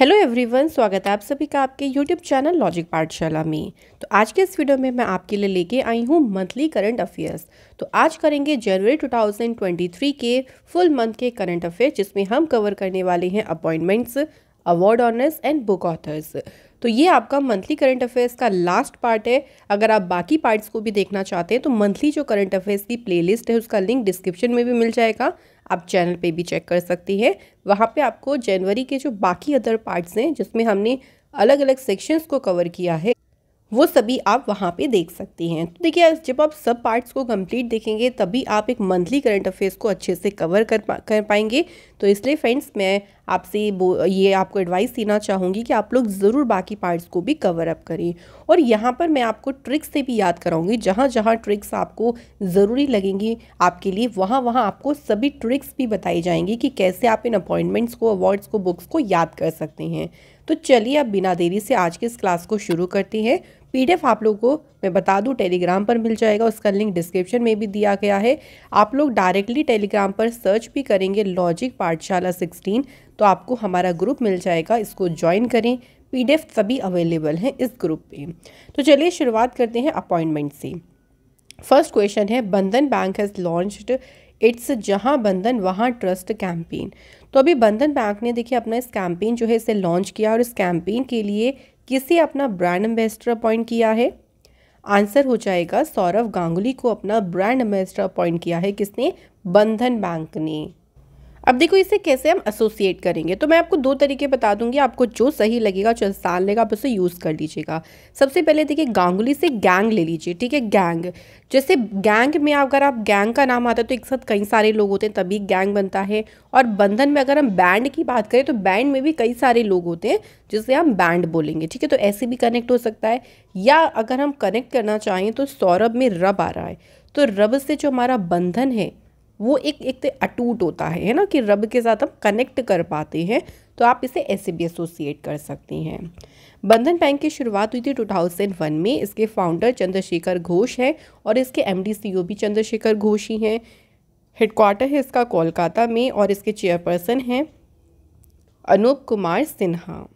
Hello everyone स्वागत है आप सभी का आपके यूट्यूब चैनल लॉजिक पाठशाला में तो आज के इस वीडियो में मैं आपके लिए लेके आई हूँ मंथली करंट अफेयर्स तो आज करेंगे जनवरी 2023 के फुल मंथ के करंट अफेयर्स जिसमें हम कवर करने वाले हैं appointments award honours and book authors तो ये आपका मंथली करंट अफेयर्स का लास्ट पार्ट है अगर आप बाकी पार्ट्स को भी देखना चाहते हैं तो मंथली जो करंट अफेयर्स की प्लेलिस्ट है उसका लिंक डिस्क्रिप्शन में भी मिल जाएगा आप चैनल पे भी चेक कर सकती हैं वहाँ पे आपको जनवरी के जो बाकी अदर पार्ट्स हैं जिसमें हमने अलग अलग सेक्शंस को कवर किया है वो सभी आप वहाँ पे देख सकती हैं तो देखिए जब आप सब पार्ट्स को कंप्लीट देखेंगे तभी आप एक मंथली करंट अफेयर्स को अच्छे से कवर कर पा कर पाएंगे तो इसलिए फ्रेंड्स मैं आपसे ये आपको एडवाइस देना चाहूँगी कि आप लोग ज़रूर बाकी पार्ट्स को भी कवर अप करें और यहाँ पर मैं आपको ट्रिक्स से भी याद कराऊँगी जहाँ जहाँ ट्रिक्स आपको ज़रूरी लगेंगी आपके लिए वहाँ वहाँ आपको सभी ट्रिक्स भी बताई जाएंगी कि कैसे आप इन अपॉइंटमेंट्स को अवार्ड्स को बुक्स को याद कर सकते हैं तो चलिए अब बिना देरी से आज के इस क्लास को शुरू करते हैं पीडीएफ आप लोगों को मैं बता दूं टेलीग्राम पर मिल जाएगा उसका लिंक डिस्क्रिप्शन में भी दिया गया है आप लोग डायरेक्टली टेलीग्राम पर सर्च भी करेंगे लॉजिक पाठशाला सिक्सटीन तो आपको हमारा ग्रुप मिल जाएगा इसको ज्वाइन करें पीडीएफ सभी अवेलेबल हैं इस ग्रुप पे तो चलिए शुरुआत करते हैं अपॉइंटमेंट से फर्स्ट क्वेश्चन है बंधन बैंक हैज़ लॉन्च्ड इट्स जहाँ बंधन वहाँ ट्रस्ट कैंपेन तो अभी बंधन बैंक ने देखिए अपना इस कैंपेन जो है इसे लॉन्च किया और इस कैंपेन के लिए किसे अपना ब्रांड एम्बेसडर अपॉइंट किया है आंसर हो जाएगा सौरव गांगुली को अपना ब्रांड एम्बेसडर अपॉइंट किया है किसने बंधन बैंक ने अब देखो इसे कैसे हम एसोसिएट करेंगे तो मैं आपको दो तरीके बता दूंगी आपको जो सही लगेगा जो आसान लगेगा आप उसे यूज़ कर लीजिएगा सबसे पहले देखिए गांगुली से गैंग ले लीजिए ठीक है गैंग जैसे गैंग में अगर आप गैंग का नाम आता है तो एक साथ कई सारे लोग होते हैं तभी गैंग बनता है और बंधन में अगर हम बैंड की बात करें तो बैंड में भी कई सारे लोग होते हैं जिसे हम बैंड बोलेंगे ठीक है तो ऐसे भी कनेक्ट हो सकता है या अगर हम कनेक्ट करना चाहें तो सौरभ में रब आ रहा है तो रब से जो हमारा बंधन है वो एक एक तो अटूट होता है है ना कि रब के साथ हम कनेक्ट कर पाते हैं तो आप इसे ऐसे भी एसोसिएट कर सकते हैं बंधन बैंक की शुरुआत हुई थी 2001 में इसके फाउंडर चंद्रशेखर घोष हैं और इसके एम भी चंद्रशेखर घोष ही हैं हेडक्वार्टर है इसका कोलकाता में और इसके चेयरपर्सन हैं अनूप कुमार सिन्हा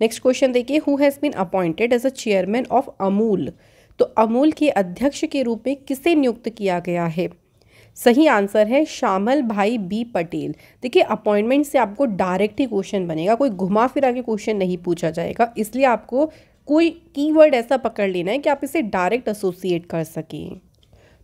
नेक्स्ट क्वेश्चन देखिए who has been appointed as a chairman of Amul तो अमूल के अध्यक्ष के रूप में किसे नियुक्त किया गया है सही आंसर है श्यामल भाई बी पटेल देखिए अपॉइंटमेंट से आपको डायरेक्ट ही क्वेश्चन बनेगा कोई घुमा फिरा के क्वेश्चन नहीं पूछा जाएगा इसलिए आपको कोई कीवर्ड ऐसा पकड़ लेना है कि आप इसे डायरेक्ट एसोसिएट कर सकें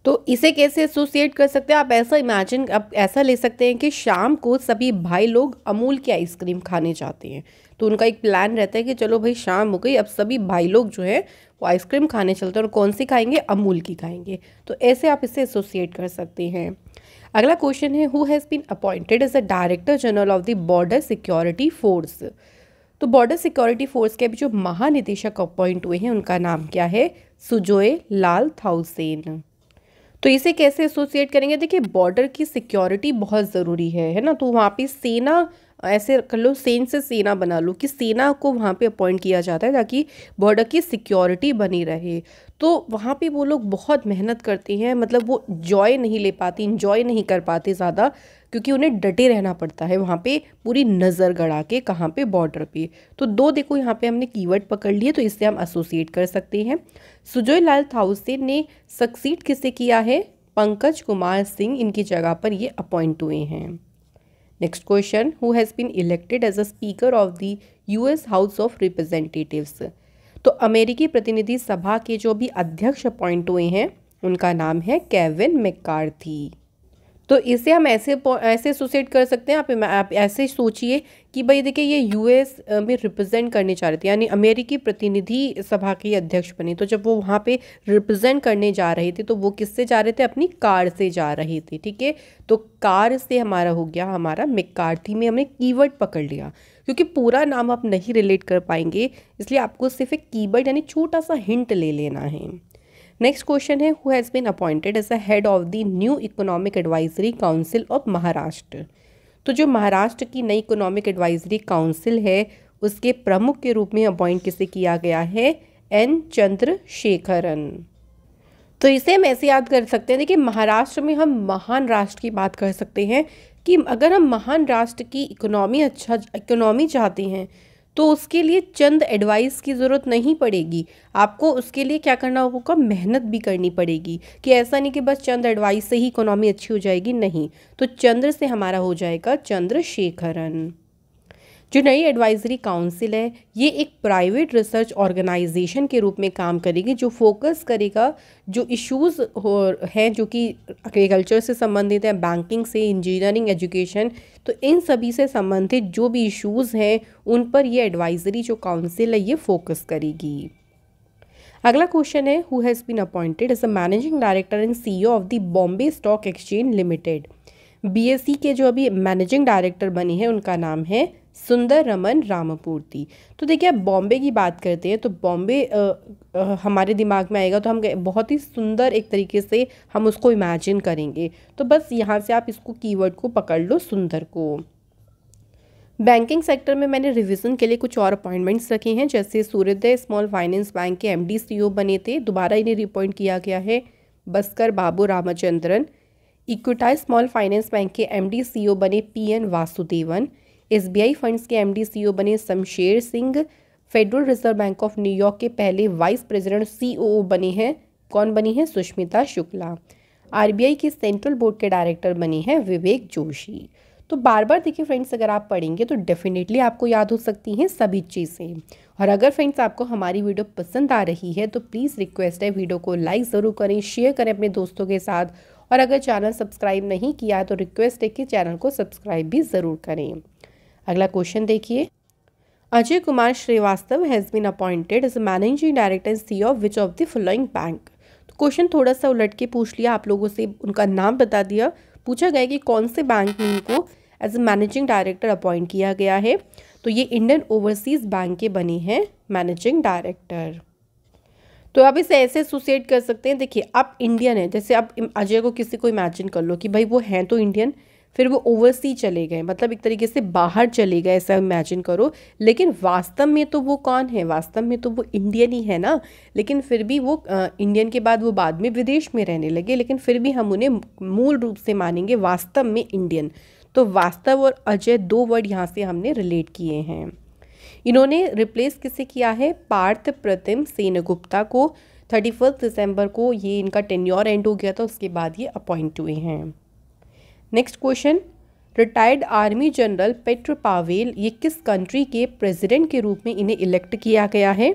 तो इसे कैसे एसोसिएट कर सकते हैं आप ऐसा इमेजिन आप ऐसा ले सकते हैं कि शाम को सभी भाई लोग अमूल की आइसक्रीम खाने जाते हैं तो उनका एक प्लान रहता है कि चलो भाई शाम हो गई अब सभी भाई लोग जो है वो आइसक्रीम खाने चलते हैं और कौन सी खाएंगे अमूल की खाएंगे तो ऐसे आप इससे एसोसिएट कर सकते हैं अगला क्वेश्चन है who has been appointed as a director general of the border security force तो बॉर्डर सिक्योरिटी फोर्स के अभी जो महानिदेशक अपॉइंट हुए हैं उनका नाम क्या है सुजोय लाल थाउसेन तो इसे कैसे एसोसिएट करेंगे देखिए बॉर्डर की सिक्योरिटी बहुत ज़रूरी है है ना तो वहाँ पे सेना ऐसे कर लो सेन से सेना बना लो कि सेना को वहाँ पे अपॉइंट किया जाता है ताकि बॉर्डर की सिक्योरिटी बनी रहे तो वहाँ पे वो लोग बहुत मेहनत करते हैं मतलब वो जॉय नहीं ले पाते इन्जॉय नहीं कर पाते ज़्यादा क्योंकि उन्हें डटे रहना पड़ता है वहाँ पे पूरी नज़र गड़ा के कहाँ पे बॉर्डर पे तो दो देखो यहाँ पे हमने कीवर्ड पकड़ लिए तो इससे हम एसोसिएट कर सकते हैं सुजोय लाल थाउसे ने सक्सीड किसे किया है पंकज कुमार सिंह इनकी जगह पर ये अपॉइंट हुए हैं next question who has been elected as a speaker of the US house of representatives तो अमेरिकी प्रतिनिधि सभा के जो भी अध्यक्ष अपॉइंट हुए हैं उनका नाम है केविन मेकार्थी तो इसे हम ऐसे ऐसे एसोसिएट कर सकते हैं आप, आप ऐसे सोचिए कि भाई देखिए ये यूएस में रिप्रेजेंट करने जा रहे थे यानी अमेरिकी प्रतिनिधि सभा के अध्यक्ष बने तो जब वो वहाँ पे रिप्रेजेंट करने जा रहे थे तो वो किससे जा रहे थे अपनी कार से जा रहे थे ठीक है तो कार से हमारा हो गया हमारा मेकार्थी में हमने कीवर्ड पकड़ लिया क्योंकि पूरा नाम आप नहीं रिलेट कर पाएंगे इसलिए आपको सिर्फ एक कीवर्ड यानी छोटा सा हिंट ले लेना है नेक्स्ट क्वेश्चन है who has been appointed as a head of the new economic advisory council of Maharashtra तो जो महाराष्ट्र की नई इकोनॉमिक एडवाइजरी काउंसिल है उसके प्रमुख के रूप में अपॉइंट किसे किया गया है एन चंद्रशेखरन तो इसे हम ऐसे याद कर सकते हैं देखिए महाराष्ट्र में हम महान राष्ट्र की बात कर सकते हैं कि अगर हम महान राष्ट्र की इकोनॉमी अच्छा इकोनॉमी चाहते हैं तो उसके लिए चंद एडवाइस की ज़रूरत नहीं पड़ेगी आपको उसके लिए क्या करना होगा मेहनत भी करनी पड़ेगी कि ऐसा नहीं कि बस चंद एडवाइस से ही इकोनॉमी अच्छी हो जाएगी नहीं तो चंद्र से हमारा हो जाएगा चंद्रशेखरन जो नई एडवाइजरी काउंसिल है ये एक प्राइवेट रिसर्च ऑर्गेनाइजेशन के रूप में काम करेगी जो फोकस करेगा जो इश्यूज हो हैं जो कि एग्रीकल्चर से संबंधित हैं बैंकिंग से इंजीनियरिंग एजुकेशन तो इन सभी से संबंधित जो भी इश्यूज़ हैं उन पर ये एडवाइजरी जो काउंसिल है ये फोकस करेगी अगला क्वेश्चन है who has been appointed as a managing director and CEO of the Bombay stock exchange limited BSE के जो अभी मैनेजिंग डायरेक्टर बने हैं उनका नाम है सुंदर रमन रामपूर्ति तो देखिए अब बॉम्बे की बात करते हैं तो बॉम्बे हमारे दिमाग में आएगा तो हम बहुत ही सुंदर एक तरीके से हम उसको इमेजिन करेंगे तो बस यहाँ से आप इसको कीवर्ड को पकड़ लो सुंदर को बैंकिंग सेक्टर में मैंने रिवीजन के लिए कुछ और अपॉइंटमेंट्स रखे हैं जैसे सूर्योदय स्मॉल फाइनेंस बैंक के एम डी बने थे दोबारा इन्हें रिपॉइंट किया गया है Baskar Babu Ramachandran Equitas small finance bank के एम डी बने P N Vasudevan SBI funds के एमडीसीओ बने Shamsher Singh federal reserve bank of न्यूयॉर्क के पहले वाइस प्रेसिडेंट सीओओ बने हैं कौन बनी है सुष्मिता शुक्ला आरबीआई के सेंट्रल बोर्ड के डायरेक्टर बनी हैं विवेक जोशी तो बार बार देखिए फ्रेंड्स अगर आप पढ़ेंगे तो डेफिनेटली आपको याद हो सकती हैं सभी चीज़ें और अगर फ्रेंड्स आपको हमारी वीडियो पसंद आ रही है तो प्लीज़ रिक्वेस्ट है वीडियो को लाइक ज़रूर करें शेयर करें अपने दोस्तों के साथ और अगर चैनल सब्सक्राइब नहीं किया तो रिक्वेस्ट है कि चैनल को सब्सक्राइब भी ज़रूर करें अगला क्वेश्चन देखिए Ajay Kumar Srivastava has been appointed as managing director C of which of the following bank तो क्वेश्चन थोड़ा सा उलट के पूछ लिया आप लोगों से उनका नाम बता दिया पूछा गया कि कौन से बैंक में उनको as a managing director appoint किया गया है तो ये इंडियन ओवरसीज़ बैंक के बने हैं मैनेजिंग डायरेक्टर तो आप इसे ऐसे एसोसिएट कर सकते हैं देखिए आप इंडियन है जैसे आप अजय को किसी को इमेजिन कर लो कि भाई वो हैं तो इंडियन फिर वो ओवरसी चले गए मतलब एक तरीके से बाहर चले गए ऐसा इमेजिन करो लेकिन वास्तव में तो वो कौन है वास्तव में तो वो इंडियन ही है ना लेकिन फिर भी वो इंडियन के बाद वो बाद में विदेश में रहने लगे लेकिन फिर भी हम उन्हें मूल रूप से मानेंगे वास्तव में इंडियन तो वास्तव और अजय दो वर्ड यहाँ से हमने रिलेट किए हैं इन्होंने रिप्लेस किसे किया है पार्थ प्रतिम सेनगुप्ता को थर्टी फर्स्ट दिसंबर को ये इनका टेन्योर एंड हो गया था उसके बाद ये अपॉइंट हुए हैं next question retired army general Petr Pavel ये किस कंट्री के प्रेसिडेंट के रूप में इन्हें इलेक्ट किया गया है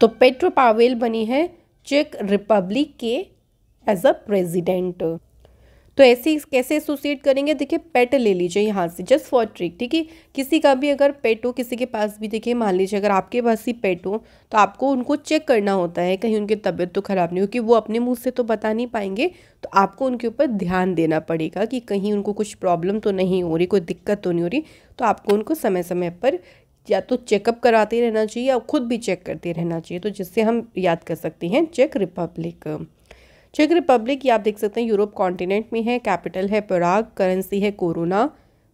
तो पेट्रो पावेल बनी है चेक रिपब्लिक के एज अ प्रेसिडेंट तो ऐसे कैसे एसोसिएट करेंगे देखिए पेट ले लीजिए यहाँ से जस्ट फॉर ट्रिक ठीक है किसी का भी अगर पेट हो किसी के पास भी देखिए मान लीजिए अगर आपके पास ही पेट हो तो आपको उनको चेक करना होता है कहीं उनकी तबीयत तो ख़राब नहीं हो क्योंकि वो अपने मुँह से तो बता नहीं पाएंगे तो आपको उनके ऊपर ध्यान देना पड़ेगा कि कहीं उनको कुछ प्रॉब्लम तो नहीं हो रही कोई दिक्कत तो नहीं हो रही तो आपको उनको समय समय पर या तो चेकअप कराते रहना चाहिए या खुद भी चेक करते रहना चाहिए तो जिससे हम याद कर सकते हैं चेक रिपब्लिक चेक रिपब्लिक ये आप देख सकते हैं यूरोप कॉन्टिनेंट में है कैपिटल है पराग करेंसी है koruna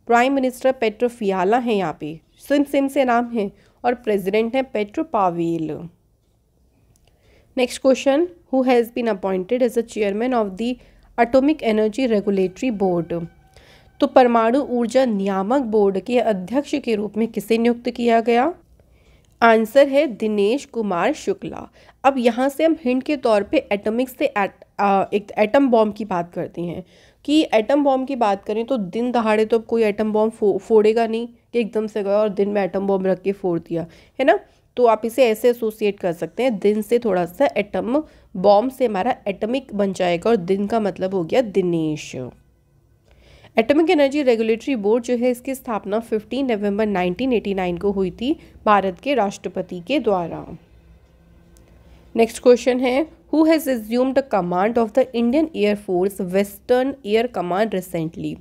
prime minister Petr Fiala यहाँ पे सिम सिम से नाम है और प्रेसिडेंट है Petr Pavel next question who has been appointed as a chairman of the atomic energy regulatory board तो परमाणु ऊर्जा नियामक बोर्ड के अध्यक्ष के रूप में किसे नियुक्त किया गया आंसर है दिनेश कुमार शुक्ला अब यहाँ से हम हिंट के तौर पे एटॉमिक से एक एटम बॉम्ब की बात करती हैं कि एटम बॉम्ब की बात करें तो दिन दहाड़े तो कोई एटम बॉम्ब फो, फोड़ेगा नहीं कि एकदम से गया और दिन में एटम बॉम्ब रख के फोड़ दिया है ना तो आप इसे ऐसे एसोसिएट कर सकते हैं दिन से थोड़ा सा एटम बॉम्ब से हमारा एटमिक बन जाएगा और दिन का मतलब हो गया Dinesh atomic energy regulatory board जो है इसकी स्थापना 15 नवंबर 1989 को हुई थी भारत के राष्ट्रपति के द्वारा नेक्स्ट क्वेश्चन है who has assumed the command of the Indian Air Force Western Air Command recently.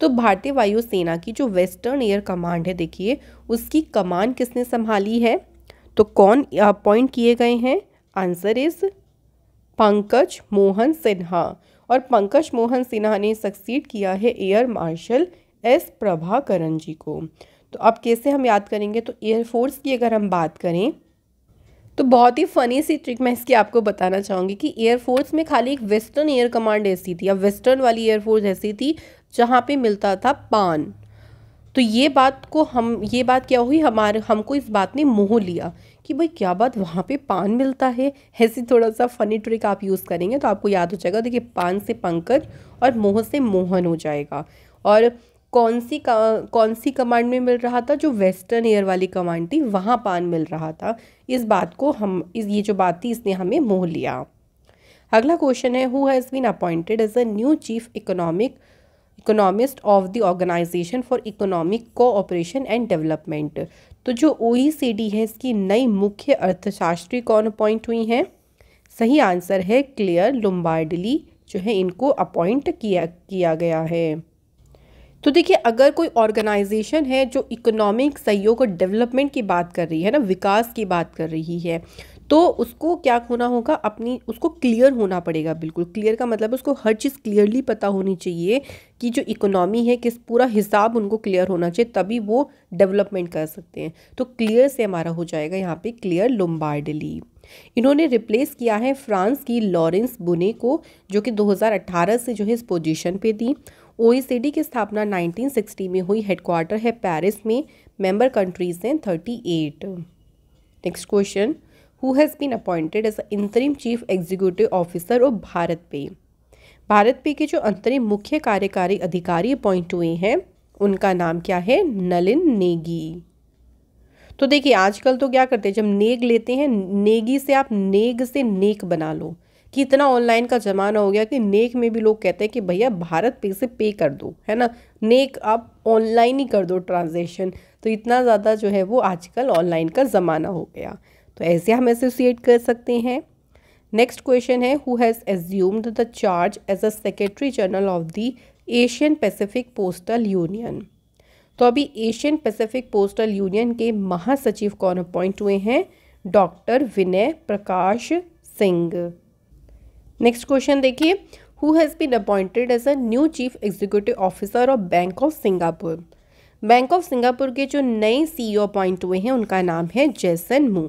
तो भारतीय वायुसेना की जो वेस्टर्न एयर कमांड है देखिए उसकी कमान किसने संभाली है तो कौन अपॉइंट किए गए हैं आंसर इज पंकज मोहन सिन्हा और पंकज मोहन सिन्हा ने सक्सीड किया है air marshal S Prabhakaran ji को तो अब कैसे हम याद करेंगे तो एयरफोर्स की अगर हम बात करें तो बहुत ही फ़नी सी ट्रिक मैं इसकी आपको बताना चाहूँगी कि एयरफोर्स में खाली एक वेस्टर्न एयर कमांड ऐसी थी या वेस्टर्न वाली एयरफोर्स ऐसी थी जहाँ पे मिलता था पान तो ये बात को हम ये बात क्या हुई हमारे हमको इस बात ने मोह लिया कि भाई क्या बात वहाँ पे पान मिलता है ऐसी थोड़ा सा फ़नी ट्रिक आप यूज़ करेंगे तो आपको याद हो जाएगा देखिए पान से पंकज और मोह से मोहन हो जाएगा और कौन सी कौन सी कमांड में मिल रहा था जो वेस्टर्न एयर वाली कमांड थी वहाँ पान मिल रहा था इस बात को हम इस ये जो बात थी इसने हमें मोह लिया अगला क्वेश्चन है who has been appointed as a new chief economic economist of the organisation for economic cooperation and development तो जो ओ है इसकी नई मुख्य अर्थशास्त्री कौन अपॉइंट हुई हैं सही आंसर है क्लियर लुम्बार्डली जो है इनको अपॉइंट किया किया गया है तो देखिए अगर कोई ऑर्गेनाइजेशन है जो इकोनॉमिक सहयोग और डेवलपमेंट की बात कर रही है ना विकास की बात कर रही है तो उसको क्या होना होगा अपनी उसको क्लियर होना पड़ेगा बिल्कुल क्लियर का मतलब उसको हर चीज़ क्लियरली पता होनी चाहिए कि जो इकोनॉमी है किस पूरा हिसाब उनको क्लियर होना चाहिए तभी वो डेवलपमेंट कर सकते हैं तो क्लियर से हमारा हो जाएगा यहाँ पे क्लियर लोम्बार्डली इन्होंने रिप्लेस किया है फ्रांस की लॉरेंस बुने को जो कि 2018 से जो है इस पोजीशन पे थी ओईसीडी की स्थापना 1960 में हुई हेडक्वार्टर है पेरिस में मेंबर कंट्रीज हैं 38 next question who has been appointed as interim chief executive officer of BharatPe Bharat पे के जो अंतरिम मुख्य कार्यकारी अधिकारी अपॉइंट हुए हैं उनका नाम क्या है नलिन नेगी तो देखिए आजकल तो क्या करते हैं जब नेग लेते हैं नेगी से आप नेग से नेक बना लो कि इतना ऑनलाइन का ज़माना हो गया कि नेक में भी लोग कहते हैं कि भैया भारत पे से पे कर दो है ना नेक आप ऑनलाइन ही कर दो ट्रांजेक्शन तो इतना ज़्यादा जो है वो आजकल ऑनलाइन का ज़माना हो गया तो ऐसे हम एसोसिएट कर सकते हैं नेक्स्ट क्वेश्चन है who has assumed the charge as a secretary general of the Asian Pacific postal union तो अभी एशियन पैसिफिक पोस्टल यूनियन के महासचिव कौन अपॉइंट हुए हैं doctor Vinay Prakash Singh next question देखिए who has been appointed as a new chief executive officer of bank of Singapore bank of Singapore के जो नए ई अपॉइंट e हुए हैं उनका नाम है जैसन मू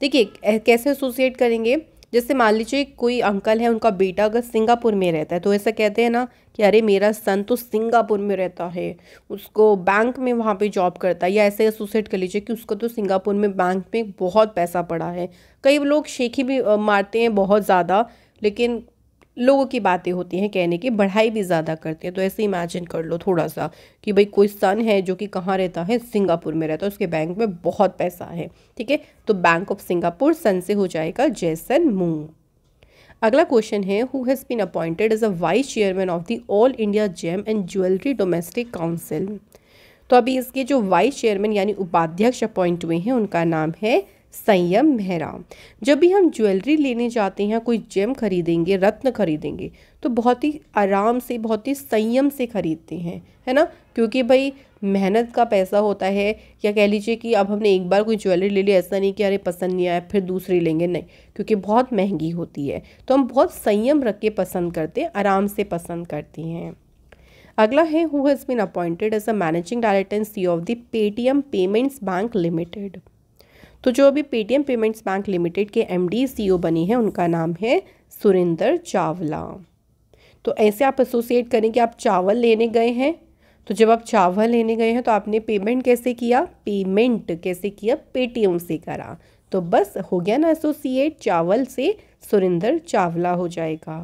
देखिए कैसे एसोसिएट करेंगे जैसे मान लीजिए कोई अंकल है उनका बेटा अगर सिंगापुर में रहता है तो ऐसा कहते हैं ना कि अरे मेरा सन तो सिंगापुर में रहता है उसको बैंक में वहाँ पे जॉब करता है या ऐसे एसोसिएट कर लीजिए कि उसको तो सिंगापुर में बैंक में बहुत पैसा पड़ा है कई लोग शेखी भी मारते हैं बहुत ज़्यादा लेकिन लोगों की बातें होती हैं कहने की बढ़ाई भी ज़्यादा करते हैं तो ऐसे इमेजिन कर लो थोड़ा सा कि भाई कोई सन है जो कि कहाँ रहता है सिंगापुर में रहता है उसके बैंक में बहुत पैसा है ठीक है तो बैंक ऑफ सिंगापुर सन से हो जाएगा जैसन मूंग अगला क्वेश्चन है who has been appointed as a vice chairman of the all India gem and jewellery domestic council तो अभी इसके जो वाइस चेयरमैन यानी उपाध्यक्ष अपॉइंट हुए हैं उनका नाम है संयम मेहरा जब भी हम ज्वेलरी लेने जाते हैं कोई जेम खरीदेंगे रत्न खरीदेंगे तो बहुत ही आराम से बहुत ही संयम से खरीदते हैं है ना क्योंकि भाई मेहनत का पैसा होता है या कह लीजिए कि अब हमने एक बार कोई ज्वेलरी ले ली ऐसा नहीं कि अरे पसंद नहीं आया फिर दूसरी लेंगे नहीं क्योंकि बहुत महंगी होती है तो हम बहुत संयम रख के पसंद करते हैं आराम से पसंद करते हैं अगला है who has been appointed as a managing director and C of the Paytm payments bank limited तो जो अभी पेटीएम पेमेंट्स बैंक लिमिटेड के एम डी सी ओ बनी है उनका नाम है सुरेंद्र चावला तो ऐसे आप एसोसिएट करें कि आप चावल लेने गए हैं तो जब आप चावल लेने गए हैं तो आपने पेमेंट कैसे किया पेमेंट कैसे किया पेटीएम से करा तो बस हो गया ना एसोसिएट चावल से सुरेंद्र चावला हो जाएगा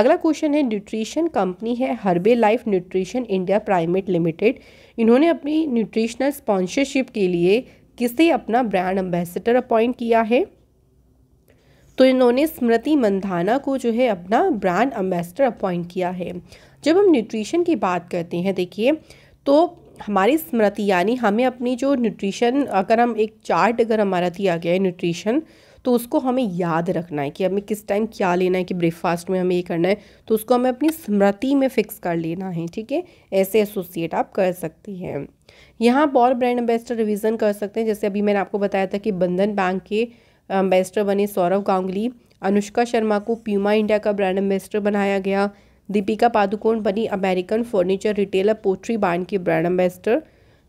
अगला क्वेश्चन है न्यूट्रिशन कंपनी है Herbalife nutrition India private limited इन्होंने अपनी न्यूट्रिशनल स्पॉन्सरशिप के लिए किसे अपना ब्रांड एम्बेसडर अपॉइंट किया है तो इन्होंने स्मृति मंधाना को जो है अपना ब्रांड एम्बेसडर अपॉइंट किया है जब हम न्यूट्रिशन की बात करते हैं देखिए तो हमारी स्मृति यानी हमें अपनी जो न्यूट्रिशन अगर हम एक चार्ट अगर हमारा दिया गया है न्यूट्रिशन तो उसको हमें याद रखना है कि हमें किस टाइम क्या लेना है कि ब्रेकफास्ट में हमें ये करना है तो उसको हमें अपनी स्मृति में फ़िक्स कर लेना है ठीक है ऐसे एसोसिएट आप कर सकती हैं यहाँ आप और ब्रांड एम्बेसडर रिविजन कर सकते हैं जैसे अभी मैंने आपको बताया था कि बंधन बैंक के एम्बेसडर बने सौरव गांगुली अनुष्का शर्मा को प्यूमा इंडिया का ब्रांड एम्बेसडर बनाया गया दीपिका पादुकोण बनी अमेरिकन फर्नीचर रिटेलर पोट्री बैंड के ब्रांड एम्बेसडर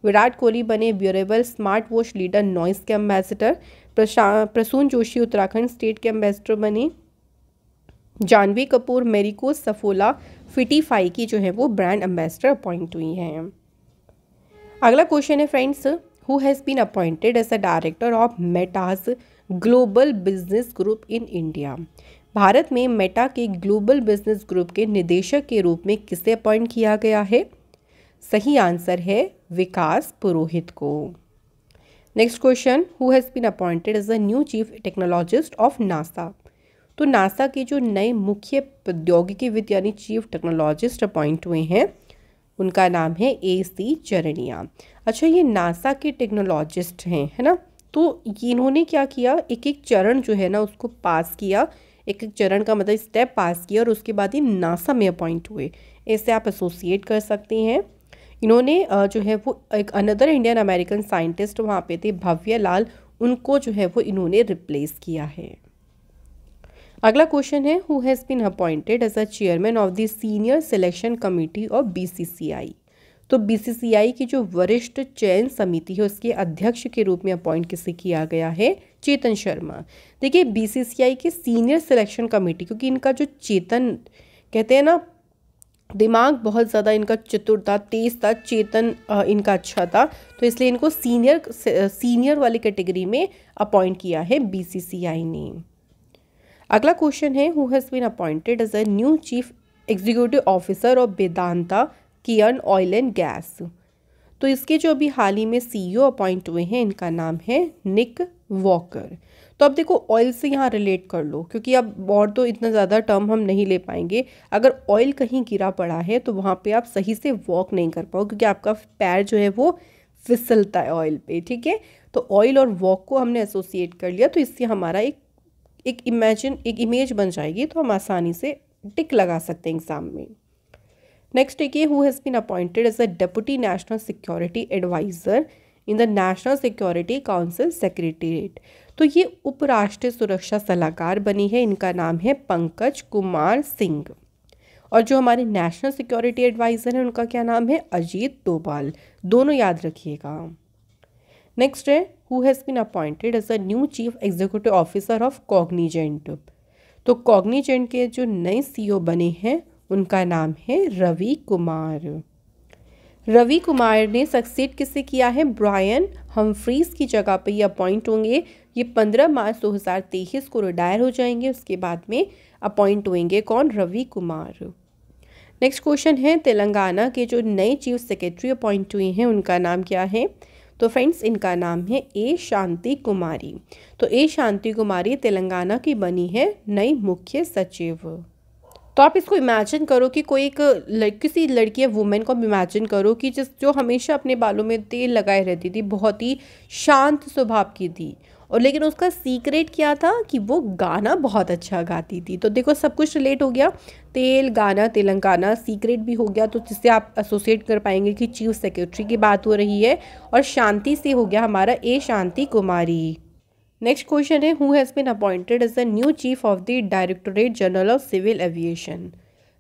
विराट कोहली बने wearable smart watch leader Noise के एम्बेसडर प्रसून जोशी उत्तराखंड स्टेट के एम्बेसडर बने जानवी कपूर मेरिको सफोला फिटीफाई की जो है वो ब्रांड एम्बेसडर अपॉइंट हुई हैं अगला क्वेश्चन है friends who has been appointed as a director of Meta's global business group in India Bharat में मेटा के ग्लोबल बिजनेस ग्रुप के निदेशक के रूप में किसे अपॉइंट किया गया है सही आंसर है विकास पुरोहित को next question who has been appointed as a new chief technologist of NASA तो नासा के जो नए मुख्य प्रौद्योगिकी विद यानी चीफ टेक्नोलॉजिस्ट अपॉइंट हुए हैं उनका नाम है ए सी चरणिया अच्छा ये नासा के टेक्नोलॉजिस्ट हैं है ना तो इन्होंने क्या किया एक एक चरण जो है ना उसको पास किया एक एक चरण का मतलब स्टेप पास किया और उसके बाद ही नासा में अपॉइंट हुए ऐसे आप एसोसिएट कर सकते हैं इन्होंने जो है वो एक अनदर इंडियन अमेरिकन साइंटिस्ट वहाँ पे थे भव्य लाल उनको जो है वो इन्होंने रिप्लेस किया है अगला क्वेश्चन है who has been appointed as a chairman of the senior selection committee of BCCI तो बीसीसीआई की जो वरिष्ठ चयन समिति है उसके अध्यक्ष के रूप में अपॉइंट किसे किया गया है चेतन शर्मा देखिए बीसीसीआई की सीनियर सिलेक्शन कमेटी क्योंकि इनका जो चेतन कहते हैं ना दिमाग बहुत ज़्यादा इनका चतुर था तेज था चेतन इनका अच्छा था तो इसलिए इनको सीनियर सीनियर वाली कैटेगरी में अपॉइंट किया है बीसीसीआई ने अगला क्वेश्चन है who has been appointed as a new chief executive officer of Vedanta Cairn oil and gas तो इसके जो अभी हाल ही में सीईओ अपॉइंट e हुए हैं इनका नाम है निक वॉकर तो अब देखो ऑयल से यहाँ रिलेट कर लो क्योंकि अब और तो इतना ज़्यादा टर्म हम नहीं ले पाएंगे अगर ऑयल कहीं गिरा पड़ा है तो वहाँ पे आप सही से वॉक नहीं कर पाओ क्योंकि आपका पैर जो है वो फिसलता है ऑयल पे ठीक है तो ऑयल और वॉक को हमने एसोसिएट कर लिया तो इससे हमारा एक एक इमेजिन एक इमेज बन जाएगी तो हम आसानी से टिक लगा सकते हैं एग्ज़ाम में नेक्स्ट एक ये who has been appointed as a deputy national security adviser in the national security council secretariat तो ये उपराष्ट्रीय सुरक्षा सलाहकार बनी है इनका नाम है पंकज कुमार सिंह और जो हमारे नेशनल सिक्योरिटी एडवाइज़र हैं उनका क्या नाम है अजीत डोभाल दोनों याद रखिएगा नेक्स्ट है who has been appointed as a new chief executive officer of Cognizant तो कॉग्निजेंट के जो नए सीईओ e बने हैं उनका नाम है रवि कुमार रवि कुमार ने सक्सेड किससे किया है ब्रायन हमफ्रीज की जगह पर ये अपॉइंट होंगे ये पंद्रह मार्च दो हज़ार तेईस को रिटायर हो जाएंगे उसके बाद में अपॉइंट होंगे कौन रवि कुमार नेक्स्ट क्वेश्चन है तेलंगाना के जो नए चीफ सेक्रेटरी अपॉइंट हुए हैं उनका नाम क्या है तो फ्रेंड्स इनका नाम है ए शांति कुमारी तो ए शांति कुमारी तेलंगाना की बनी है नई मुख्य सचिव तो आप इसको इमेजिन करो कि कोई एक लड़, किसी लड़की या वुमेन को इमेजिन करो कि जिस जो हमेशा अपने बालों में तेल लगाए रहती थी बहुत ही शांत स्वभाव की थी और लेकिन उसका सीक्रेट क्या था कि वो गाना बहुत अच्छा गाती थी तो देखो सब कुछ रिलेट हो गया तेल गाना तेलंगाना सीक्रेट भी हो गया तो जिससे आप एसोसिएट कर पाएंगे कि चीफ सेक्रेटरी की बात हो रही है और शांति से हो गया हमारा A Shanti Kumari next question है who has been appointed as the new chief of the directorate general of civil aviation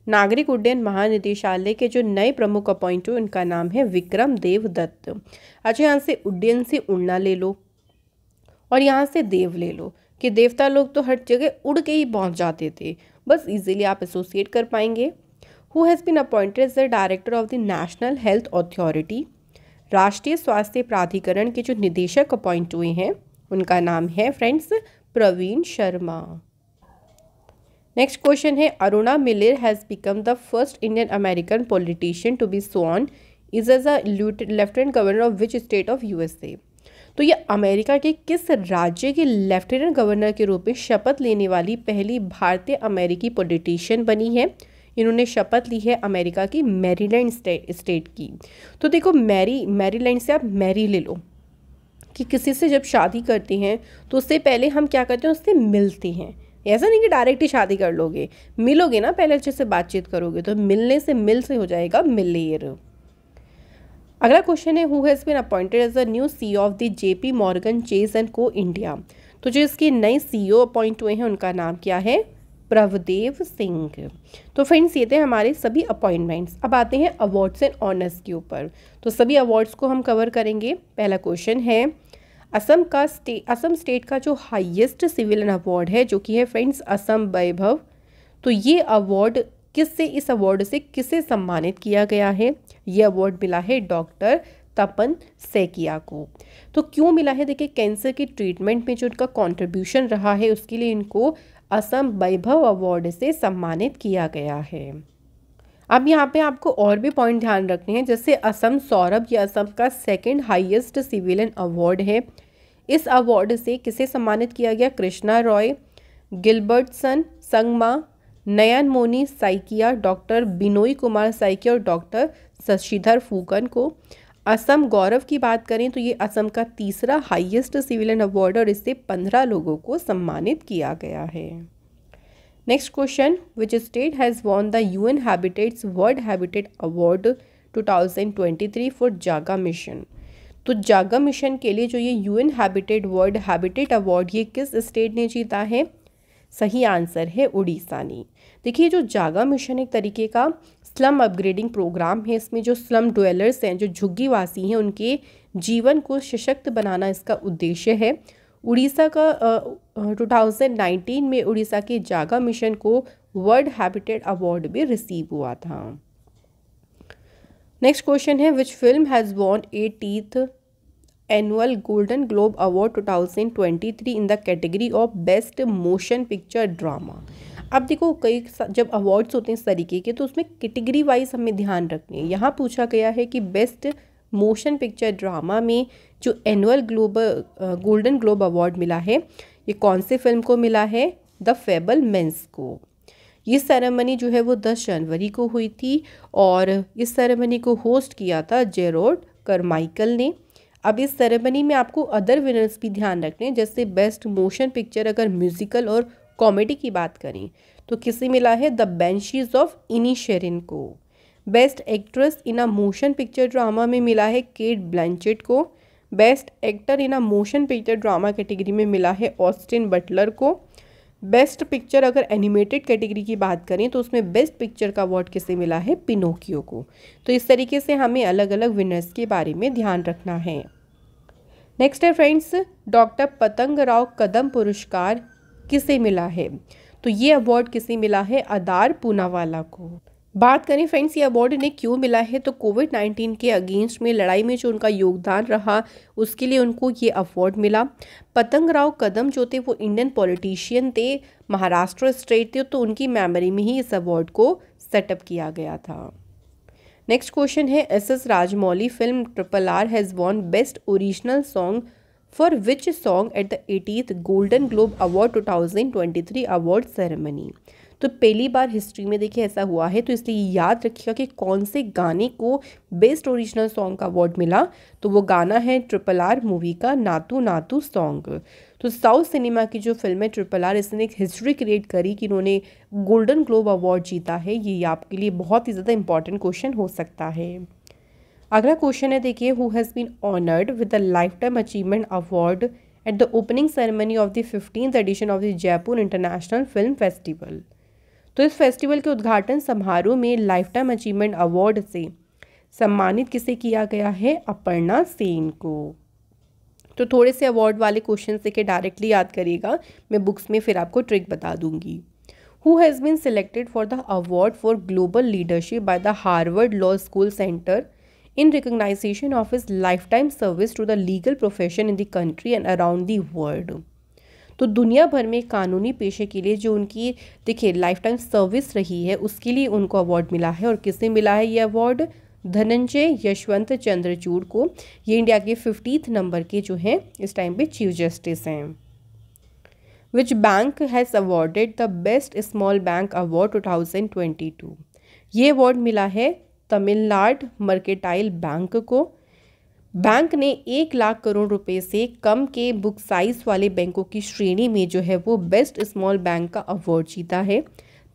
नागरिक उड्डयन महानिदेशालय के जो नए प्रमुख अपॉइंट हुए उनका नाम है विक्रम देव दत्त अच्छा यहाँ से उड्डयन से उड़ना ले लो और यहाँ से देव ले लो कि देवता लोग तो हर जगह उड़ के ही पहुँच जाते थे बस इजीली आप एसोसिएट कर पाएंगे who has been appointed as the director of the national health authority राष्ट्रीय स्वास्थ्य प्राधिकरण के जो निदेशक अपॉइंट हुए हैं उनका नाम है friends Praveen Sharma next question है Aruna Miller has become the first Indian American politician to be sworn is as a lieutenant governor of which state of USA तो ये अमेरिका के किस राज्य के लेफ्टिनेंट गवर्नर के रूप में शपथ लेने वाली पहली भारतीय अमेरिकी पॉलिटिशियन बनी है इन्होंने शपथ ली है अमेरिका की मैरीलैंड स्टेट की तो देखो मैरी मैरीलैंड से आप मैरी ले लो कि किसी से जब शादी करते हैं तो उससे पहले हम क्या करते हैं उससे मिलते हैं ऐसा नहीं कि डायरेक्ट ही शादी कर लोगे मिलोगे ना पहले अच्छे से बातचीत करोगे तो मिलने से मिल से हो जाएगा मिलेर अगला क्वेश्चन है who has been appointed as a new C of the J P Morgan Chase and co India तो जो इसके नए सीईओ अपॉइंट e हुए हैं उनका नाम क्या है प्रभदेव सिंह तो फ्रेंड्स ये थे हमारे सभी अपॉइंटमेंट्स अब आते हैं अवार्ड्स एंड ऑनर्स के ऊपर तो सभी अवार्ड्स को हम कवर करेंगे पहला क्वेश्चन है असम का स्टे असम स्टेट का जो हाईएस्ट सिविलियन अवार्ड है जो कि है फ्रेंड्स असम वैभव तो ये अवार्ड किससे इस अवार्ड से किसे सम्मानित किया गया है ये अवार्ड मिला है डॉक्टर तपन सेकिया को तो क्यों मिला है देखिए कैंसर की ट्रीटमेंट में जो उनका कंट्रीब्यूशन रहा है उसके लिए इनको असम वैभव अवार्ड से सम्मानित किया गया है अब यहाँ पे आपको और भी पॉइंट ध्यान रखने हैं जैसे असम सौरभ यह असम का सेकंड हाईएस्ट सिविलियन अवार्ड है इस अवार्ड से किसे सम्मानित किया गया कृष्णा रॉय गिलबर्टसन संगमा नयन मोनी साइकिया डॉक्टर बिनोई कुमार साइकिया और डॉक्टर शशिधर फूकन को असम गौरव की बात करें तो ये असम का तीसरा हाईएस्ट सिविलियन अवार्ड और इससे पंद्रह लोगों को सम्मानित किया गया है next question which state has won the U N habitats world habitat award 2023 for Jaga mission तो जागा मिशन के लिए जो ये U N habitat world habitat award ये किस स्टेट ने जीता है सही आंसर है उड़ीसा ने देखिए जो जागा मिशन एक तरीके का स्लम अपग्रेडिंग प्रोग्राम है इसमें जो स्लम डोएलर्स हैं जो झुग्गीवासी हैं उनके जीवन को सशक्त बनाना इसका उद्देश्य है उड़ीसा का टू थाउजेंड नाइनटीन में उड़ीसा के जागा मिशन को वर्ल्ड हैबिटेट अवार्ड भी रिसीव हुआ था नेक्स्ट क्वेश्चन है which film has won eightieth annual golden globe award 2023 in the category of best motion picture drama अब देखो कई जब अवार्ड्स होते हैं इस तरीके के तो उसमें कैटेगरी वाइज हमें ध्यान रखनी है यहाँ पूछा गया है कि बेस्ट मोशन पिक्चर ड्रामा में जो annual globe golden globe award मिला है ये कौन से फिल्म को मिला है द फेबल मेंस को ये सेरेमनी जो है वो दस जनवरी को हुई थी और इस सेरेमनी को होस्ट किया था जेरोड करमाइकल ने अब इस सेरेमनी में आपको अदर विनर्स भी ध्यान रखने जैसे बेस्ट मोशन पिक्चर अगर म्यूजिकल और कॉमेडी की बात करें तो किसे मिला है द बेंशीज ऑफ इनी शेरिन को best actress in a motion picture drama में मिला है केट ब्लैंचेट को best actor in a motion picture drama category में मिला है ऑस्टिन बटलर को बेस्ट पिक्चर अगर एनिमेटेड कैटेगरी की बात करें तो उसमें बेस्ट पिक्चर का अवार्ड किसे मिला है पिनोकियो को तो इस तरीके से हमें अलग अलग विनर्स के बारे में ध्यान रखना है नेक्स्ट है फ्रेंड्स डॉक्टर पतंग राव कदम पुरस्कार किसे मिला है तो ये अवार्ड किसे मिला है अदार पूनावाला को बात करें फ्रेंड्स ये अवार्ड इन्हें क्यों मिला है तो कोविड 19 के अगेंस्ट में लड़ाई में जो उनका योगदान रहा उसके लिए उनको ये अवार्ड मिला पतंग राव कदम जो थे वो इंडियन पॉलिटिशियन थे महाराष्ट्र स्टेट थे तो उनकी मेमोरी में ही इस अवार्ड को सेटअप किया गया था नेक्स्ट क्वेश्चन है S S Rajamouli film triple R has won best original song for which song at the 80th Golden Globe Award 2023 award ceremony तो पहली बार हिस्ट्री में देखिए ऐसा हुआ है तो इसलिए याद रखिएगा कि कौन से गाने को बेस्ट ओरिजिनल सॉन्ग का अवार्ड मिला तो वो गाना है ट्रिपल आर मूवी का नातू नातू सॉन्ग तो साउथ सिनेमा की जो फिल्म है ट्रिपल आर इसने एक हिस्ट्री क्रिएट करी कि इन्होंने गोल्डन ग्लोब अवार्ड जीता है ये आपके लिए बहुत ही ज़्यादा इंपॉर्टेंट क्वेश्चन हो सकता है अगला क्वेश्चन है देखिए who has been honoured with the lifetime achievement award at the opening ceremony of the fifteenth edition of the Jaipur international film festival तो इस फेस्टिवल के उद्घाटन समारोह में लाइफ टाइम अचीवमेंट अवार्ड से सम्मानित किसे किया गया है अपर्णा सेन को तो थोड़े से अवार्ड वाले क्वेश्चन देखे डायरेक्टली याद करिएगा मैं बुक्स में फिर आपको ट्रिक बता दूंगी who has been selected for the award for global leadership by the Harvard law school centre in recognition of his lifetime service to the legal profession in the country and around the world. तो दुनिया भर में कानूनी पेशे के लिए जो उनकी देखिए लाइफ टाइम सर्विस रही है उसके लिए उनको अवार्ड मिला है और किसने मिला है ये अवार्ड धनंजय यशवंत चंद्रचूड़ को ये इंडिया के फिफ्टीथ नंबर के जो हैं इस टाइम पे चीफ जस्टिस हैं which bank has awarded the best small bank award 2022 ये अवार्ड मिला है तमिलनाडु मर्केटाइल बैंक को बैंक ने एक लाख करोड़ रुपए से कम के बुक साइज वाले बैंकों की श्रेणी में जो है वो बेस्ट स्मॉल बैंक का अवार्ड जीता है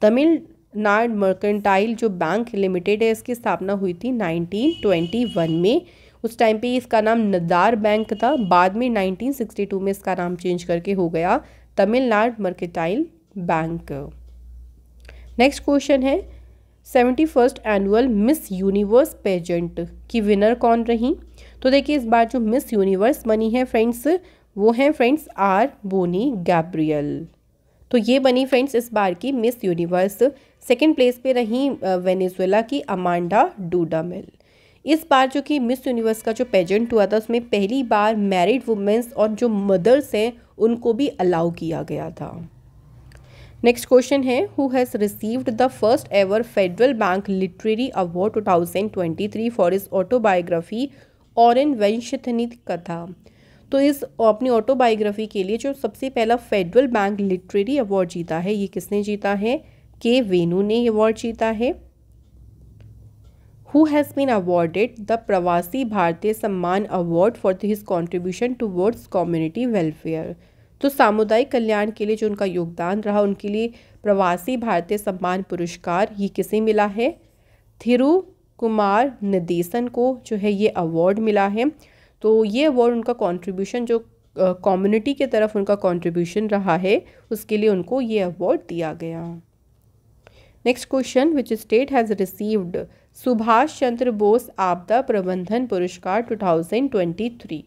तमिलनाड मर्केंटाइल जो बैंक लिमिटेड है इसकी स्थापना हुई थी 1921 में उस टाइम पे इसका नाम नदार बैंक था बाद में 1962 में इसका नाम चेंज करके हो गया Tamil Nadu mercantile bank next question है seventy first annual Miss Universe pageant की विनर कौन रही तो देखिए इस बार जो मिस यूनिवर्स बनी है फ्रेंड्स वो हैं फ्रेंड्स आर बोनी गैब्रियल तो ये बनी फ्रेंड्स इस बार की मिस यूनिवर्स सेकेंड प्लेस पे रही वेनेजुएला की अमांडा डूडामिल इस बार जो कि मिस यूनिवर्स का जो पेजेंट हुआ था उसमें पहली बार मैरिड वुमेंस और जो मदर्स हैं उनको भी अलाउ किया गया था नेक्स्ट क्वेश्चन है who has received the first ever federal bank literary award 2023 for his autobiography और इन वंशनित कथा तो इस अपनी ऑटोबायोग्राफी के लिए जो सबसे पहला फेडरल बैंक लिटरेरी अवार्ड जीता है ये किसने जीता है के वेणु ने अवार्ड जीता है who has been awarded the Pravasi Bharatiya Samman award for his contribution towards community welfare तो सामुदायिक कल्याण के लिए जो उनका योगदान रहा उनके लिए प्रवासी भारतीय सम्मान पुरस्कार ये किसे मिला है थिरु कुमार निदेशन को जो है ये अवार्ड मिला है तो ये अवार्ड उनका कंट्रीब्यूशन जो कम्युनिटी की तरफ उनका कंट्रीब्यूशन रहा है उसके लिए उनको ये अवार्ड दिया गया next question which state has received Subhash Chandra Bose आपदा प्रबंधन पुरस्कार 2023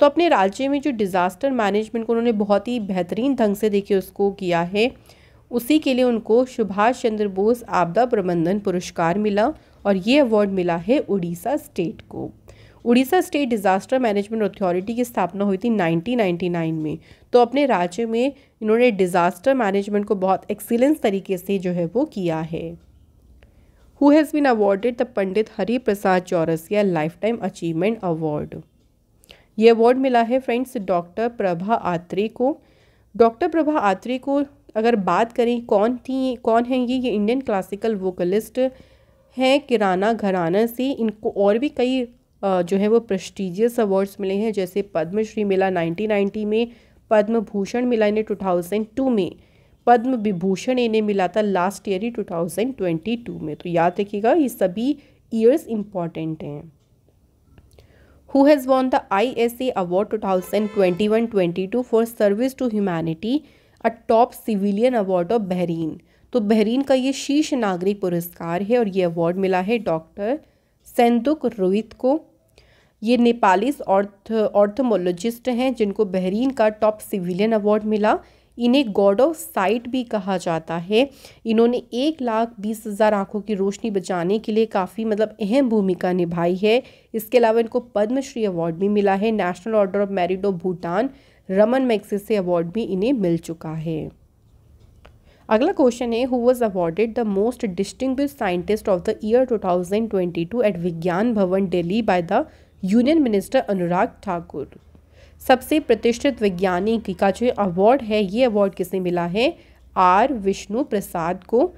तो अपने राज्य में जो डिज़ास्टर मैनेजमेंट को उन्होंने बहुत ही बेहतरीन ढंग से देखिए उसको किया है उसी के लिए उनको सुभाष चंद्र बोस आपदा प्रबंधन पुरस्कार मिला और ये अवार्ड मिला है उड़ीसा स्टेट को Orissa state disaster management authority की स्थापना हुई थी 1999 में तो अपने राज्य में इन्होंने डिज़ास्टर मैनेजमेंट को बहुत एक्सीलेंस तरीके से जो है वो किया है who has been awarded the Pandit Hari Prasad Chaurasia lifetime achievement award ये अवार्ड मिला है फ्रेंड्स डॉक्टर प्रभा आत्रे को डॉक्टर प्रभा आत्रे को अगर बात करें कौन थी कौन हैं ये ये इंडियन क्लासिकल वोकलिस्ट हैं किराना घराना से इनको और भी कई जो है वो प्रस्टिजियस अवार्ड्स मिले हैं जैसे पद्मश्री मिला 1990 में पद्म भूषण मिला इन्हें 2002 में पद्म विभूषण इन्हें मिला था लास्ट ईयर ही 2022 में तो याद रखिएगा ये सभी ईयर्स इम्पॉर्टेंट हैं who has won the ISA Award 2021-22 for service to humanity, a top civilian award of Bahrain. तो बहरीन का ये शीर्ष नागरिक पुरस्कार है और ये अवार्ड मिला है डॉक्टर सेंदुक रोहित को ये नेपालीस ऑर्थ ऑर्थोमोलॉजिस्ट हैं जिनको बहरीन का टॉप सिविलियन अवार्ड मिला इन्हें गॉड ऑफ साइट भी कहा जाता है इन्होंने एक लाख बीस हज़ार आँखों की रोशनी बचाने के लिए काफ़ी मतलब अहम भूमिका निभाई है इसके अलावा इनको पद्मश्री अवार्ड भी मिला है national order of merit of Bhutan Ramon Magsaysay से अवार्ड भी इन्हें मिल चुका है अगला क्वेश्चन है who was awarded the most distinguished scientist of the year 2022 at Vigyan Bhavan Delhi by the union minister Anurag Thakur सबसे प्रतिष्ठित वैज्ञानिक का जो अवार्ड है ये अवार्ड किसे मिला है आर विष्णु प्रसाद को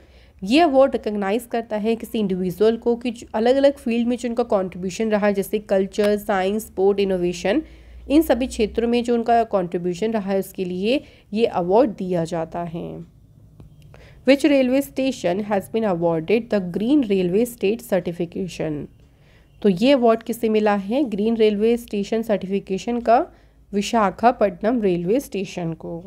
ये अवार्ड रिकोगनाइज करता है किसी इंडिविजुअल को कि अलग अलग फील्ड में जो उनका कॉन्ट्रीब्यूशन रहा है जैसे कल्चर साइंस स्पोर्ट इनोवेशन इन सभी क्षेत्रों में जो उनका कॉन्ट्रीब्यूशन रहा है उसके लिए ये अवार्ड दिया जाता है which railway station has been awarded the green railway state certification तो ये अवार्ड किसे मिला है ग्रीन रेलवे स्टेशन सर्टिफिकेशन का विशाखापट्टनम रेलवे स्टेशन को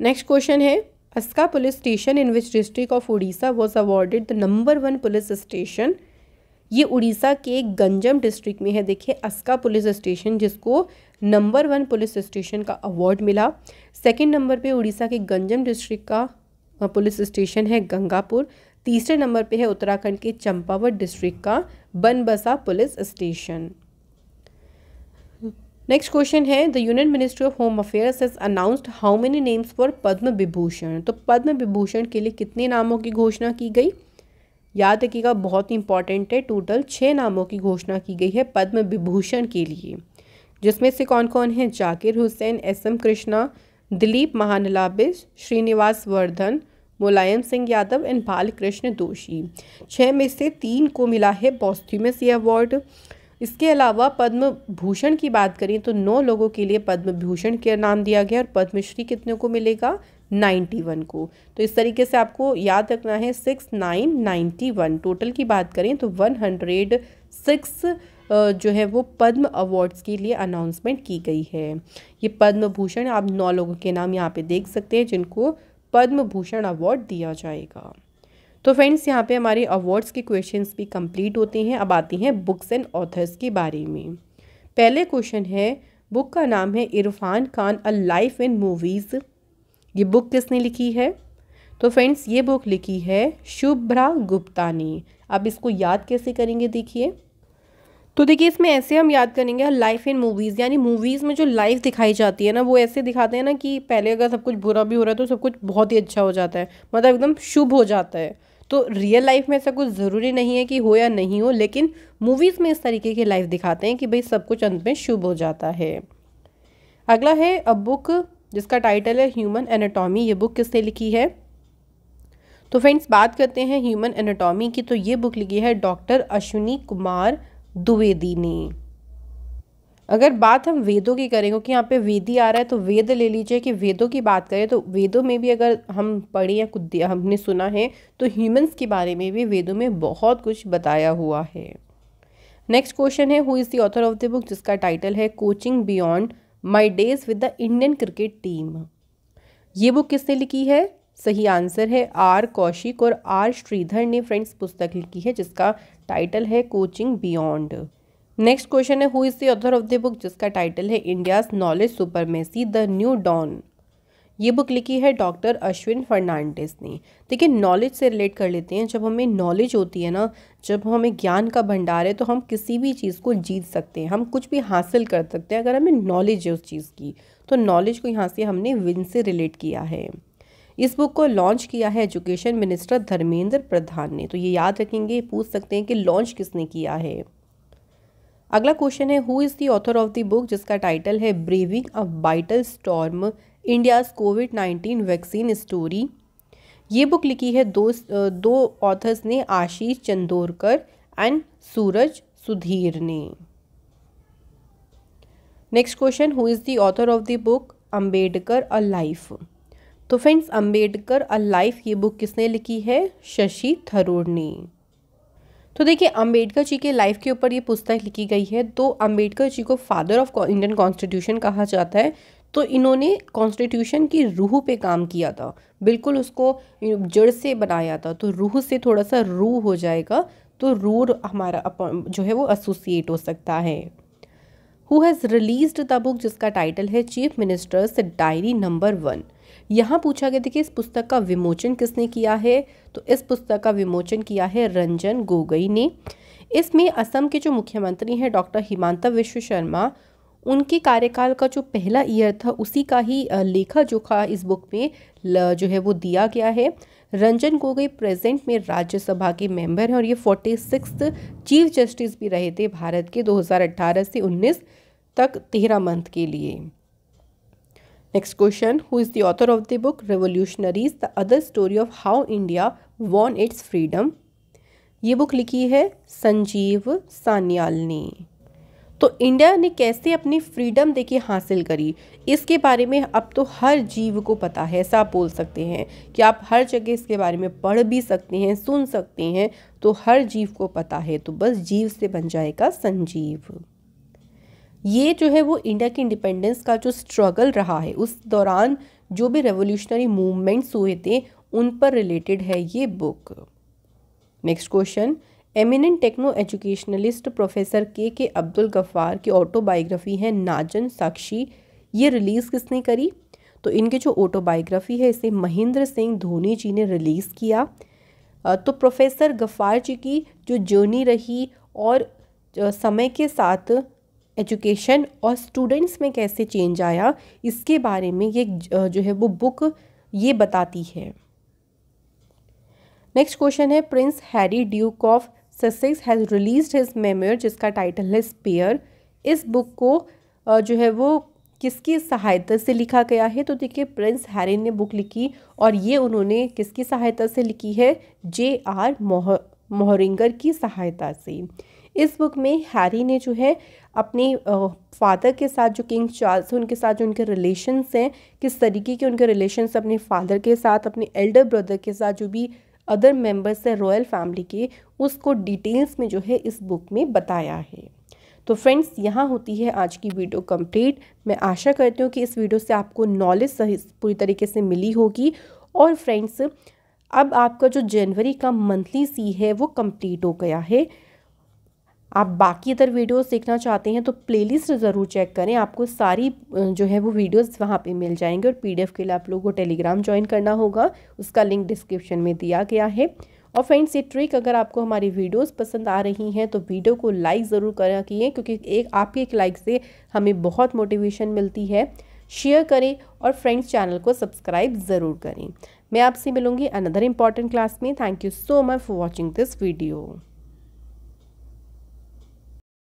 नेक्स्ट क्वेश्चन है Aska police station in which district of Orissa was awarded the number one police station ये उड़ीसा के गंजम डिस्ट्रिक्ट में है देखिए अस्का पुलिस स्टेशन जिसको नंबर वन पुलिस स्टेशन का अवार्ड मिला सेकंड नंबर पे उड़ीसा के गंजम डिस्ट्रिक्ट का पुलिस स्टेशन है गंगापुर तीसरे नंबर पे है उत्तराखंड के चंपावत डिस्ट्रिक्ट का Banbasa police station next question है the union ministry of home affairs has announced how many names for Padma Vibhushan तो पद्म विभूषण के लिए कितने नामों की घोषणा की गई याद रखिएगा बहुत इंपॉर्टेंट है टोटल छः नामों की घोषणा की गई है पद्म विभूषण के लिए जिसमें से कौन कौन है Zakir Hussain S M Krishna Dilip Mahalanobis Srinivasa Varadhan Mulayam Singh Yadav and Balkrishna Doshi छः में से तीन को मिला है पॉस्थ्यूमस ये अवार्ड इसके अलावा पद्म भूषण की बात करें तो नौ लोगों के लिए पद्म भूषण के नाम दिया गया और पद्मश्री कितने को मिलेगा नाइन्टी वन को तो इस तरीके से आपको याद रखना है six nine ninety one total की बात करें तो वन हंड्रेड सिक्स जो है वो पद्म अवार्ड्स के लिए अनाउंसमेंट की गई है ये पद्म भूषण आप नौ लोगों के नाम यहाँ पे देख सकते हैं जिनको पद्म भूषण अवार्ड दिया जाएगा तो फ्रेंड्स यहाँ पे हमारे अवार्ड्स के क्वेश्चंस भी कंप्लीट होते हैं अब आती हैं बुक्स एंड ऑथर्स के बारे में पहले क्वेश्चन है बुक का नाम है Irfan Khan a life in movies ये बुक किसने लिखी है तो फ्रेंड्स ये बुक लिखी है शुभ्रा गुप्ता ने अब इसको याद कैसे करेंगे देखिए तो देखिए इसमें ऐसे हम याद करेंगे लाइफ इन मूवीज़ यानी मूवीज़ में जो लाइफ दिखाई जाती है ना वो ऐसे दिखाते हैं ना कि पहले अगर सब कुछ बुरा भी हो रहा है तो सब कुछ बहुत ही अच्छा हो जाता है मतलब एकदम शुभ हो जाता है तो रियल लाइफ में ऐसा कुछ ज़रूरी नहीं है कि हो या नहीं हो लेकिन मूवीज़ में इस तरीके की लाइफ दिखाते हैं कि भाई सब कुछ अंत में शुभ हो जाता है अगला है अ बुक जिसका टाइटल है ह्यूमन एनाटॉमी ये बुक किसने लिखी है तो फ्रेंड्स बात करते हैं ह्यूमन एनाटॉमी की तो ये बुक लिखी है डॉक्टर अश्विनी कुमार द्विवेदी ने अगर बात हम वेदों की करें क्योंकि यहाँ पे वेदी आ रहा है तो वेद ले लीजिए कि वेदों की बात करें तो वेदों में भी अगर हम पढ़ें या कुछ हमने सुना है तो ह्यूमंस के बारे में भी वेदों में बहुत कुछ बताया हुआ है नेक्स्ट क्वेश्चन है who is the author of the book जिसका टाइटल है coaching beyond my days with the Indian cricket team ये बुक किसने लिखी है सही आंसर है आर कौशिक और आर श्रीधर ने फ्रेंड्स पुस्तक लिखी है जिसका टाइटल है कोचिंग बियॉन्ड नेक्स्ट क्वेश्चन है who is the author of the book जिसका टाइटल है India's knowledge supremacy the new dawn ये बुक लिखी है डॉक्टर अश्विन फर्नांडिस ने देखिए नॉलेज से रिलेट कर लेते हैं जब हमें नॉलेज होती है ना जब हमें ज्ञान का भंडार है तो हम किसी भी चीज़ को जीत सकते हैं हम कुछ भी हासिल कर सकते हैं अगर हमें नॉलेज है उस चीज़ की तो नॉलेज को यहाँ से हमने विन से रिलेट किया है इस बुक को लॉन्च किया है एजुकेशन मिनिस्टर धर्मेंद्र प्रधान ने तो ये याद रखेंगे पूछ सकते हैं कि लॉन्च किसने किया है अगला क्वेश्चन है who is the author of the book जिसका टाइटल है braving a viral storm India's COVID nineteen vaccine story ये बुक लिखी है दो दो ऑथर्स ने आशीष चंदोरकर एंड सूरज सुधीर ने next question who is the author of the book Ambedkar a life तो फ्रेंड्स अम्बेडकर अ लाइफ ये बुक किसने लिखी है शशि थरूर ने तो देखिए अंबेडकर जी के लाइफ के ऊपर ये पुस्तक लिखी गई है तो अंबेडकर जी को फादर ऑफ इंडियन कॉन्स्टिट्यूशन कहा जाता है तो इन्होंने कॉन्स्टिट्यूशन की रूह पे काम किया था बिल्कुल उसको जड़ से बनाया था तो रूह से थोड़ा सा रूह हो जाएगा तो रू हमारा जो है वो एसोसिएट हो सकता है who has release the book जिसका टाइटल है chief minister's diary number one यहाँ पूछा गया था कि इस पुस्तक का विमोचन किसने किया है तो इस पुस्तक का विमोचन किया है रंजन गोगई ने इसमें असम के जो मुख्यमंत्री हैं डॉक्टर हिमांता विश्व शर्मा उनके कार्यकाल का जो पहला ईयर था उसी का ही लेखा जोखा इस बुक में जो है वो दिया गया है रंजन गोगोई प्रेजेंट में राज्यसभा के मेंबर हैं और ये फोर्टी सिक्स चीफ जस्टिस भी रहे थे भारत के 2018 से 19 तक तेरह मंथ के लिए next question who is the author of the book revolutionaries the other story of how India won its freedom ये बुक लिखी है संजीव सान्याल ने तो इंडिया ने कैसे अपनी फ्रीडम देखिए हासिल करी इसके बारे में अब तो हर जीव को पता है ऐसा आप बोल सकते हैं कि आप हर जगह इसके बारे में पढ़ भी सकते हैं सुन सकते हैं तो हर जीव को पता है तो बस जीव से बन जाएगा संजीव ये जो है वो इंडिया की इंडिपेंडेंस का जो स्ट्रगल रहा है उस दौरान जो भी रेवोल्यूशनरी मूवमेंट्स हुए थे उन पर रिलेटेड है ये book next question eminent techno educationalist professor K K Abdul Gaffar की ऑटोबायोग्राफी है नाजन साक्षी ये रिलीज़ किसने करी तो इनके जो ऑटोबायोग्राफी है इसे महेंद्र सिंह धोनी जी ने रिलीज़ किया तो प्रोफेसर गफ्फार जी की जो जर्नी रही और समय के साथ एजुकेशन और स्टूडेंट्स में कैसे चेंज आया इसके बारे में ये जो है वो बुक ये बताती है नेक्स्ट क्वेश्चन है prince Harry duke of Sussex has release his memoir जिसका टाइटल है स्पेयर इस बुक को जो है वो किसकी सहायता से लिखा गया है तो देखिए प्रिंस हैरी ने बुक लिखी और ये उन्होंने किसकी सहायता से लिखी है जे आर मोह मोहरिंगर की सहायता से इस बुक में हैरी ने जो है अपने फादर के साथ जो किंग चार्ल्स हैं उनके साथ जो उनके रिलेशन्स हैं किस तरीके के उनके रिलेशन्स अपने फादर के साथ अपने एल्डर ब्रदर के साथ जो भी अदर मेंबर्स हैं रॉयल फैमिली के उसको डिटेल्स में जो है इस बुक में बताया है तो फ्रेंड्स यहाँ होती है आज की वीडियो कंप्लीट मैं आशा करती हूँ कि इस वीडियो से आपको नॉलेज सही पूरी तरीके से मिली होगी और फ्रेंड्स अब आपका जो जनवरी का मंथली सी है वो कंप्लीट हो गया है आप बाकी अदर वीडियोस देखना चाहते हैं तो प्लेलिस्ट ज़रूर चेक करें आपको सारी जो है वो वीडियोस वहाँ पे मिल जाएंगे और पीडीएफ के लिए आप लोगों को टेलीग्राम ज्वाइन करना होगा उसका लिंक डिस्क्रिप्शन में दिया गया है और फ्रेंड्स ये ट्रिक अगर आपको हमारी वीडियोस पसंद आ रही हैं तो वीडियो को लाइक ज़रूर करा किए क्योंकि एक आपके एक लाइक से हमें बहुत मोटिवेशन मिलती है शेयर करें और फ्रेंड्स चैनल को सब्सक्राइब ज़रूर करें मैं आपसे मिलूंगी अनदर इम्पॉर्टेंट क्लास में thank you so much for watching this video